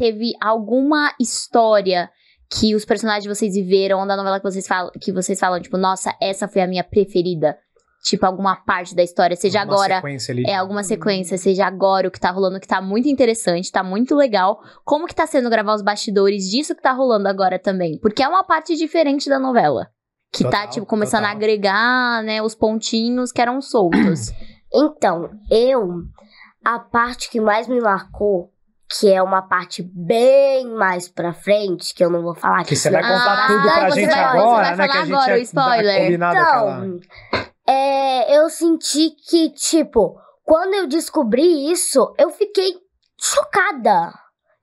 teve alguma história que os personagens que vocês viveram, ou da novela que vocês falam, que vocês falam, tipo, nossa, essa foi a minha preferida? Tipo, alguma parte da história, seja alguma agora. Sequência ali. É, alguma uhum. sequência, seja agora o que tá rolando, que tá muito interessante, tá muito legal. Como que tá sendo gravar os bastidores disso que tá rolando agora também? Porque é uma parte diferente da novela. Que tá, total, tá, tipo, começando total. a agregar, né, os pontinhos que eram soltos. Então, eu. A parte que mais me marcou que é uma parte bem mais pra frente, que eu não vou falar aqui. Que você vai ah, contar ah, tudo pra gente vai, agora, né? Que a gente agora, é, spoiler. Tá então, é, eu senti que, tipo, quando eu descobri isso, eu fiquei chocada.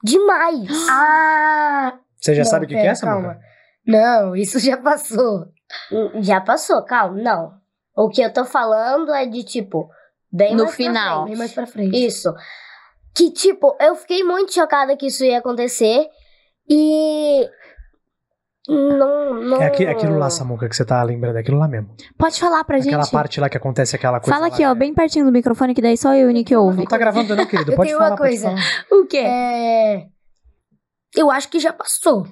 Demais. Ah! Você já não, sabe o que, que é essa, calma. Não, isso já passou. Hum, já passou, calma. Não. O que eu tô falando é de, tipo, bem no mais final. Frente, bem mais frente. Isso. Isso que, tipo, eu fiquei muito chocada que isso ia acontecer. E. Não, não. É, é aquilo lá, Samuca, que você tá lembrando, é aquilo lá mesmo. Pode falar pra gente. Aquela parte lá que acontece aquela coisa. Fala aqui, ó, é... bem pertinho do microfone, que daí só eu e o Nick ouve. Não tá gravando, não, querido. Pode falar. Uma coisa. O quê? É... Eu acho que já passou.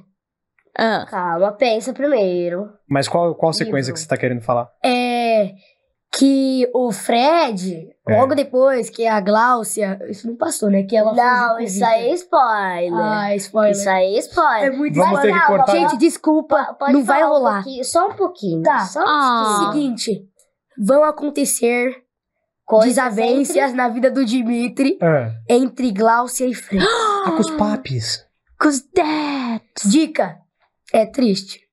Ah. Calma, pensa primeiro. Mas qual, qual sequência Livro. que você tá querendo falar? É que o Fred, é. logo depois que a Gláucia. Isso não passou, né? Que ela Não, isso aí é spoiler. Ah, spoiler. Isso aí é spoiler. É muito Vamos spoiler. Ter que cortar. Gente, desculpa. Pode não vai rolar. Um só um pouquinho. Tá. Só um ah. pouquinho. Seguinte: vão acontecer Coisas desavenças entre... na vida do Dimitri é. entre Gláucia e Fred. Ah, com os papis. Com os dads. Dica: é triste.